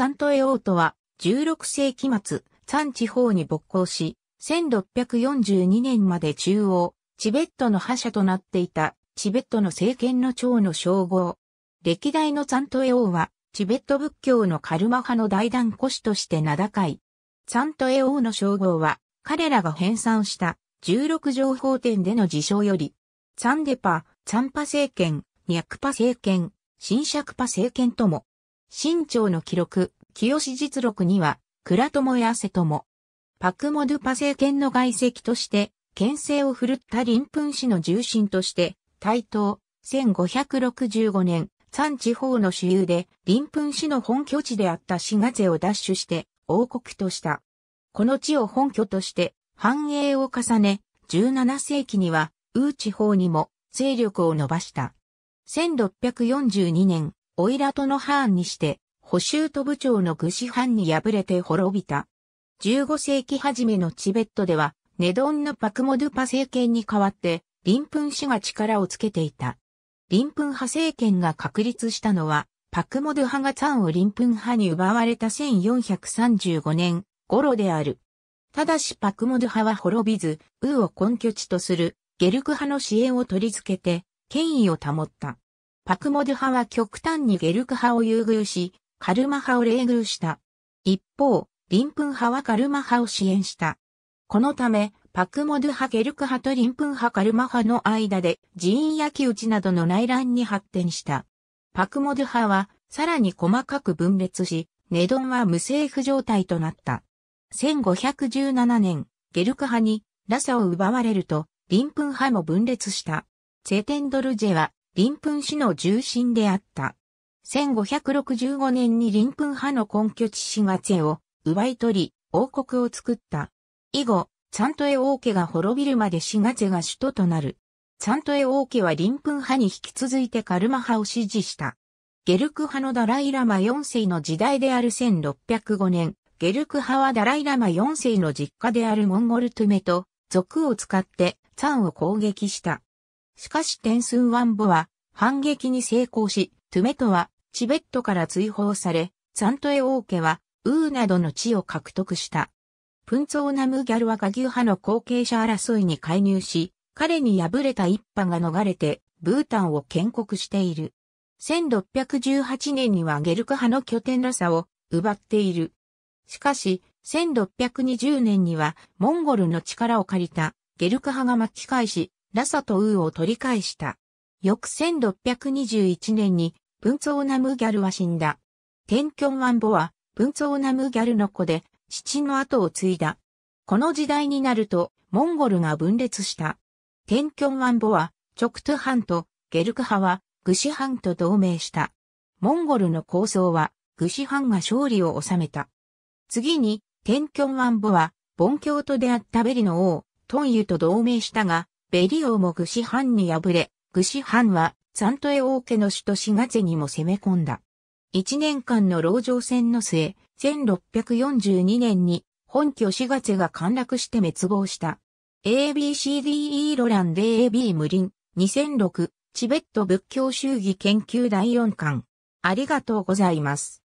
サントエオートは16世紀末、ン地方に勃興し、1642年まで中央、チベットの覇者となっていた、チベットの政権の長の称号。歴代のサントエ王は、チベット仏教のカルマ派の大団古師として名高い。サントエ王の称号は、彼らが編纂した16条法典での自称より、サンデパ、サンパ政権、ニャクパ政権、新尺パ政権とも、新朝の記録、清実録には、倉友や瀬友、パクモドゥパ政権の外籍として、県政を振るった林墳氏の重臣として、台東、1565年、三地方の主流で、林墳氏の本拠地であった滋賀勢を奪取して、王国とした。この地を本拠として、繁栄を重ね、17世紀には、ウー地方にも、勢力を伸ばした。1642年、オイラトのハーンにして、補修と部長の愚子藩に敗れて滅びた。15世紀初めのチベットでは、ネドンのパクモドゥパ政権に代わって、林ン氏が力をつけていた。林ン派政権が確立したのは、パクモドゥ派がツンを林ン派に奪われた1435年頃である。ただしパクモドゥ派は滅びず、ウーを根拠地とするゲルク派の支援を取り付けて、権威を保った。パクモド派は極端にゲルク派を優遇し、カルマ派を冷遇した。一方、リンプン派はカルマ派を支援した。このため、パクモド派ゲルク派とリンプン派カルマ派の間で人員焼き討ちなどの内乱に発展した。パクモド派はさらに細かく分裂し、ネドンは無政府状態となった。1517年、ゲルク派にラサを奪われると、リンプン派も分裂した。セテンドルジェは林奮氏の重臣であった。1565年に林奮派の根拠地シガツェを奪い取り、王国を作った。以後、サントエ王家が滅びるまでシガツェが首都となる。サントエ王家は林奮派に引き続いてカルマ派を支持した。ゲルク派のダライラマ4世の時代である1605年、ゲルク派はダライラマ4世の実家であるモンゴルトゥメと、族を使って、サンを攻撃した。しかしテンスンワンボは反撃に成功し、トゥメトはチベットから追放され、サントエ王家はウーなどの地を獲得した。プンツオナムギャルはガギュ派の後継者争いに介入し、彼に敗れた一派が逃れて、ブータンを建国している。1618年にはゲルク派の拠点らさを奪っている。しかし、1620年にはモンゴルの力を借りたゲルク派が巻き返し、ラサとウーを取り返した。翌1621年に、文ツナムギャルは死んだ。テンキョンワンボは、文ツナムギャルの子で、父の後を継いだ。この時代になると、モンゴルが分裂した。テンキョンワンボは、チョクトゥハンとゲルク派は、グシハンと同盟した。モンゴルの構想は、グシハンが勝利を収めた。次に、テンキョンワンボは、ボン教と出会ったベリの王、トンユと同盟したが、ベリオもグシハンに敗れ、グシハンはサントエ王家の首都シガゼにも攻め込んだ。一年間の牢城戦の末、1642年に本拠シガゼが陥落して滅亡した。ABCDE ロランデ AB 無林2006チベット仏教主義研究第4巻ありがとうございます。